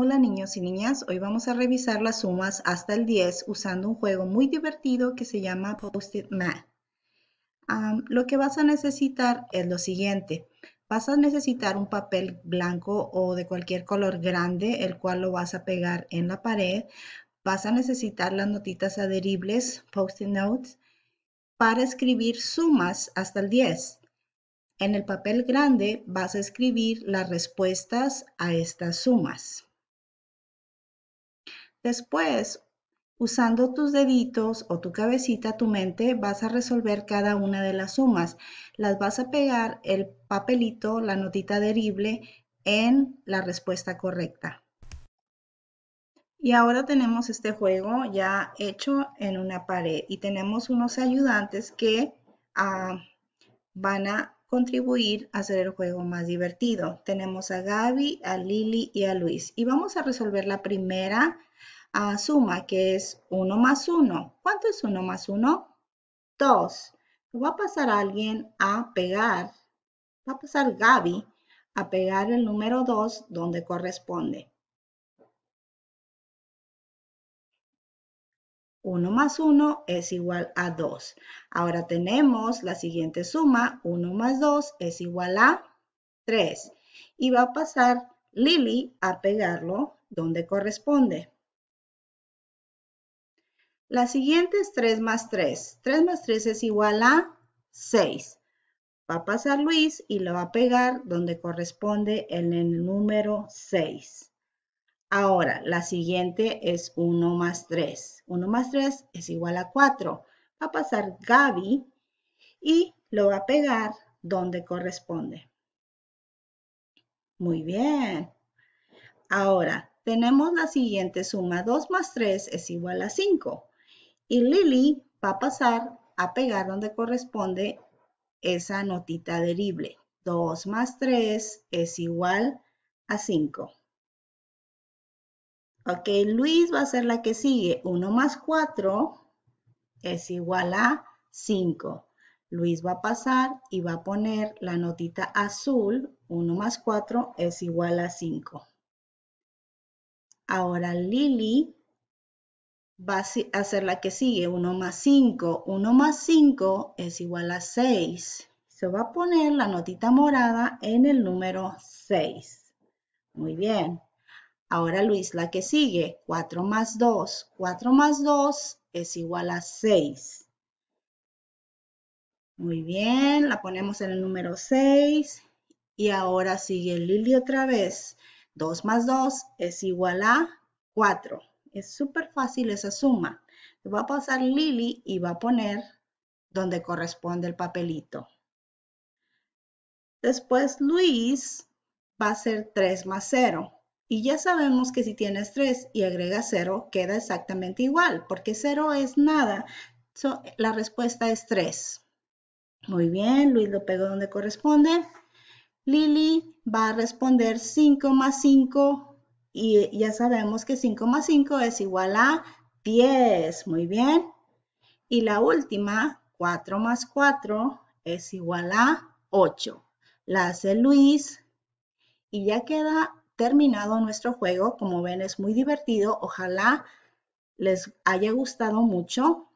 Hola niños y niñas, hoy vamos a revisar las sumas hasta el 10 usando un juego muy divertido que se llama Post-it Math. lo que vas a necesitar es lo siguiente. Vas a necesitar un papel blanco o de cualquier color grande, el cual lo vas a pegar en la pared. Vas a necesitar las notitas adheribles, post-it notes, para escribir sumas hasta el 10. En el papel grande vas a escribir las respuestas a estas sumas. Después, usando tus deditos o tu cabecita, tu mente, vas a resolver cada una de las sumas. Las vas a pegar el papelito, la notita adherible, en la respuesta correcta. Y ahora tenemos este juego ya hecho en una pared y tenemos unos ayudantes que ah, van a contribuir a hacer el juego más divertido. Tenemos a Gaby, a Lili y a Luis. Y vamos a resolver la primera a suma, que es 1 más 1. ¿Cuánto es 1 más 1? 2. Va a pasar alguien a pegar, va a pasar Gaby a pegar el número 2 donde corresponde. 1 más 1 es igual a 2. Ahora tenemos la siguiente suma, 1 más 2 es igual a 3. Y va a pasar Lily a pegarlo donde corresponde. La siguiente es 3 más 3. 3 más 3 es igual a 6. Va a pasar Luis y lo va a pegar donde corresponde en el número 6. Ahora, la siguiente es 1 más 3. 1 más 3 es igual a 4. Va a pasar Gaby y lo va a pegar donde corresponde. Muy bien. Ahora, tenemos la siguiente suma. 2 más 3 es igual a 5 y Lily va a pasar a pegar donde corresponde esa notita adherible. 2 más 3 es igual a 5. Ok, Luis va a ser la que sigue. 1 más 4 es igual a 5. Luis va a pasar y va a poner la notita azul. 1 más 4 es igual a 5. Ahora Lili va a ser la que sigue. 1 más 5. 1 más 5 es igual a 6. Se va a poner la notita morada en el número 6. Muy bien. Ahora Luis, la que sigue. 4 más 2. 4 más 2 es igual a 6. Muy bien, la ponemos en el número 6. Y ahora sigue Lili otra vez. 2 más 2 es igual a 4. Es súper fácil esa suma. Va a pasar Lily y va a poner donde corresponde el papelito. Después Luis va a ser 3 más 0. Y ya sabemos que si tienes 3 y agregas 0, queda exactamente igual, porque 0 es nada. la respuesta es 3. Muy bien, Luis lo pegó donde corresponde. Lili va a responder 5 más 5 y ya sabemos que 5 más 5 es igual a 10, muy bien. Y la última, 4 más 4 es igual a 8. La hace Luis y ya queda terminado nuestro juego. Como ven es muy divertido, ojalá les haya gustado mucho.